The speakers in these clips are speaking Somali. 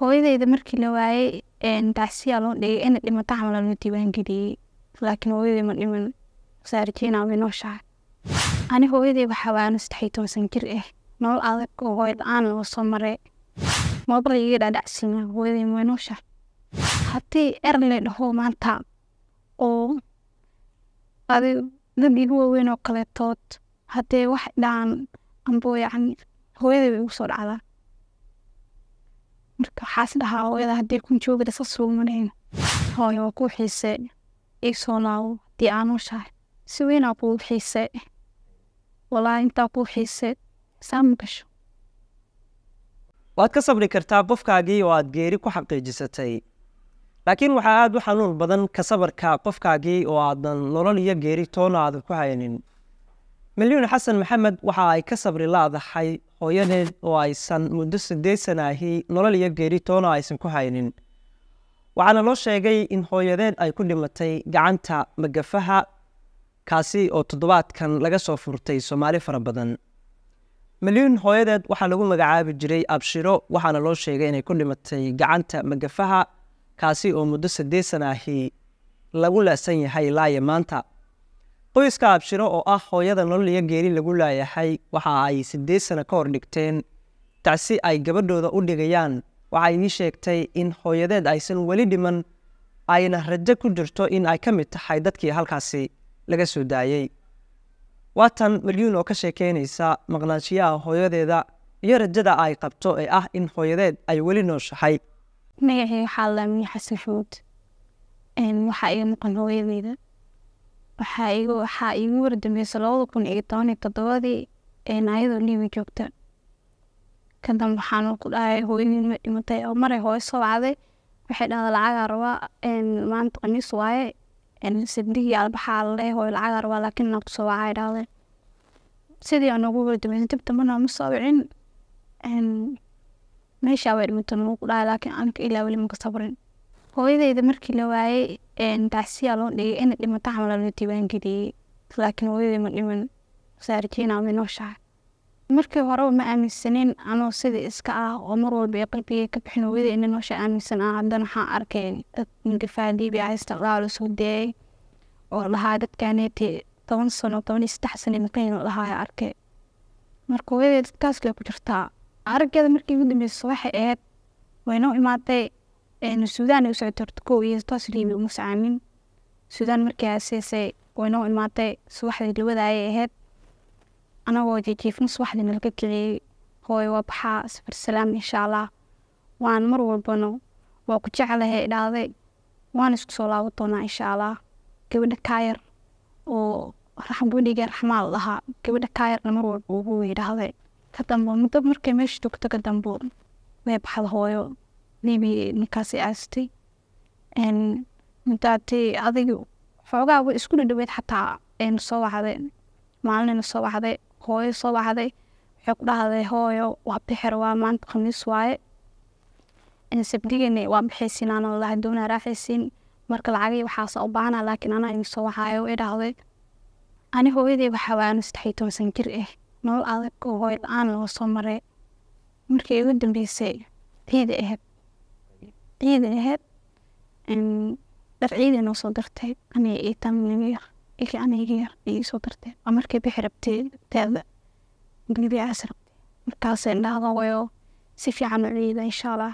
hooyadeyda markii la waayey dacsiyaa loo dhigay inay dhimato camal loo diiwaan geliyey laakiin hooyadey ma dhiman saarjeena way nooshahay ani hooyadey waxaa waano saddex toban jir ah eh. nool adag oo hooy la-aan loo soo maray moobil iga dhaadhacsiina hooyadey way nooshahay haddii er la dhaho maanta oo adig dad igu waaweyn oo kaleetood haddee wax dhaan ambo yacni hooyaday way igu soo dhacdaa marka waxaa is dhahaa hooyada haddii kun jooga dhasa suumaneen hooyo waa kuu xiise ii soo laabo haddii aan si weynaa kuu xiise walaa intaa kuu xiise saa gasho waad ka sabri kartaa qofkaagii oo aad geeri ku xaqiijisatay laakiin waxaa aada u xanuun badan ka sabarka qofkaagii oo aadan nolol iyo geeri toona aadan ku haynin milyuun xasan maxamed waxa ay ka sabri laadahay hooyadeed oo aysan muddo sideed sana ahi nolol iyo geeri toona aysan ku haynin waxaana loo sheegay in hooyadeed ay ku dhimatay gacanta magafaha kaasi oo toddobaadkan laga soo furtay soomaali fara badan milyuun hooyadeed waxaa lagu magacaabi jiray abshiro waxaana loo sheegay inay ku dhimatay gacanta magafaha kaasi oo muddo sideed ahi lagu laasan yahay ilaa iyo maanta qoyska abshiro oo ah hooyada nolol iyo geeri lagu laayahay waxa ay siddeed sano ka hor dhigteen tacsi ay gabadhooda u dhigayaan waxay ii sheegtay in hooyadeed aysan weli dhiman ayna rajo ku jirto in ay ka mid tahay dadkii halkaasi laga soo daayey waatan malyuun oo ka sheekeynaysa maqnaanshiyaha hooyadeeda iyo rajada ay qabto ee ah in hooyadeed ay weli nooshahay magacey waxaa laamiye xasan xuud waxaa iga noqon hooyadeyda waxaa igu wardambeysa labada kun iyo toban iyo todobadii ayadoo liibi joogta kadam waxaan ku dhahay hooyadiinma dhimatay oo maray hooyo soo wacday waxay dhahda lacagaa rabaa maanta qamiis waaye sabdihii albaxaa laleh hooyo lacagaa rabaa laakiin inaan kusoo wacaa dhahdeen sidii aan ugu wardambeysa dib dambana ma soo wicin meeshaa way dhimatay nagu ku dhahay laakiin anka ilaa weli maka sabrin hooyadeyda markii la waayey dacsiyaa loo dhigay inay dhimato camal la diiwaangeliyey laakiin hooyadey ma dhiman saarjeena minooshah markii horeba ma aaminsanin anoo sidai iska ah oo mar walba ee qalbigay ka bixin hooyadey ina noosha aaminsan ah haddana waxaan arkay dad mingafaaliibi ahaysta dhaala soo daayay oo dhahaa dadkaneete toban sano toban iyo saddex sano maqayn oo arkay marka hooyadey dadkaas lee ku jirtaa araggeeda markii ugu dambeysay waxay ahayd way imaatay sudan ay usocota horta kow iyo toos liibi uma socaanin suudaan markii haaseesay waynoo imaatay subaxdii labadaayay ahayd anagoo jijiifno subaxdiina laga kiciyey hooyo waa baxaa safar salaam insha allah waan mar walbano waa ku jeclahay idhaaday waan isku soo laaba doonaa insha allah gabadha kaayar oo gabadhiga raxmaal lahaa gabadha kaayarna mar walba ugu idhaaday kadamba muddo markay meesha joogto kadamba way baxda hooyo markaasi aastay madaatay adig xoogaa way isku dhadhaweed xataa aynu soo wacday maalinaynu soo wacday hooyo soo wacday waxay ku dhahday hooyo waa bixir waa maanta khamiis waaye sabdigana waa bixaysiin aan doonaa raaxaysiin marka lacagii waxaasa u baahana laakiin anaa idin soo wacaayo way dhahday ani hooyadey waxaa waanu saddexiy toban san jir ah eh, nolol adag oo hooyo la-aan loo soo maray markii igu dambeysay ciida ahayd eh, ciida ahayd dhar ciida inoo soo dartay aniga ii tamniga yar ilaa aniga yar ayay soo dartee waa markay bixi rabtay dagtaada gebiaas rabtay markaasay dhahda wayoo si fiican u ciida insha allah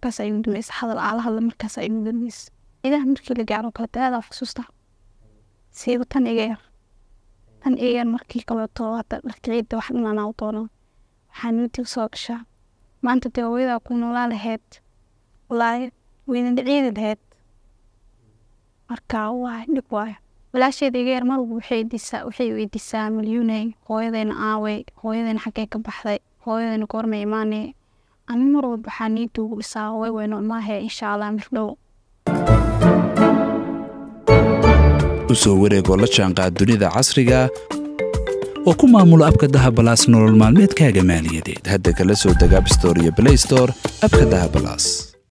markaas ayuu dameysa hadal aala hadla markaas ayuu dameysa ciidaha markii la gaaro kale daadaa xusuusta siiba tan iga yar tan iga yar markii kaleeto hada dharka ciidda wax dhimanaa u doonaa waxaa niintii soo gashaa maanta dee hooyadaa ku noolaa laheyd walahi wey idaceyni lehed marka walahi dib waye walasheda iga yar marwalba waxay weydisaa malyuney hooyadeena aawey hooyadeena xagee ka baxday hooyadena goorma imaane ani marwalba waxaa niyada ugu dhisaa hooyo weyno imaahe insha allah mar dhow usoo wareegoo la jaanqaad dunida casriga ah oo ku maamulo abka dahabalaas nolol maalmeedkaaga maaliyadeed hadda kala soo dega abstore iyo blaystore abka dahabalaas